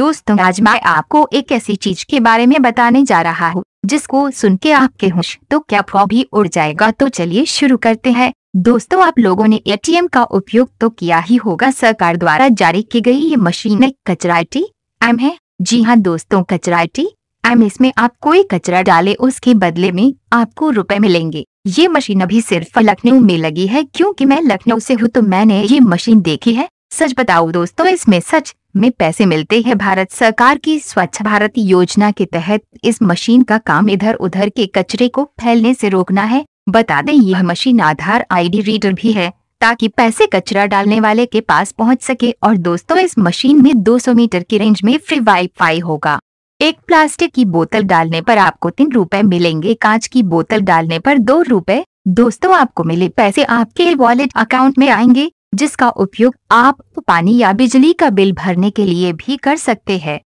दोस्तों तो आज मैं आपको एक ऐसी चीज के बारे में बताने जा रहा हूँ जिसको सुन के आपके होश तो क्या फॉर्म भी उड़ जाएगा तो चलिए शुरू करते हैं दोस्तों आप लोगों ने एटीएम का उपयोग तो किया ही होगा सरकार द्वारा जारी की गई ये मशीन एक कचरा टी एम है जी हाँ दोस्तों कचरा टी एम इसमें आप कोई कचरा डाले उसके बदले में आपको रुपए मिलेंगे ये मशीन अभी सिर्फ लखनऊ में लगी है क्योंकि मैं लखनऊ से हूँ तो मैंने ये मशीन देखी है सच बताओ दोस्तों इसमें सच में पैसे मिलते हैं भारत सरकार की स्वच्छ भारत योजना के तहत इस मशीन का काम इधर उधर के कचरे को फैलने से रोकना है बता दें यह मशीन आधार आईडी रीडर भी है ताकि पैसे कचरा डालने वाले के पास पहुंच सके और दोस्तों इस मशीन में 200 मीटर की रेंज में फ्री वाईफाई होगा एक प्लास्टिक की बोतल डालने पर आपको तीन रूपए मिलेंगे कांच की बोतल डालने पर दो रूपए दोस्तों आपको मिले पैसे आपके वॉलेट अकाउंट में आएंगे जिसका उपयोग आप पानी या बिजली का बिल भरने के लिए भी कर सकते हैं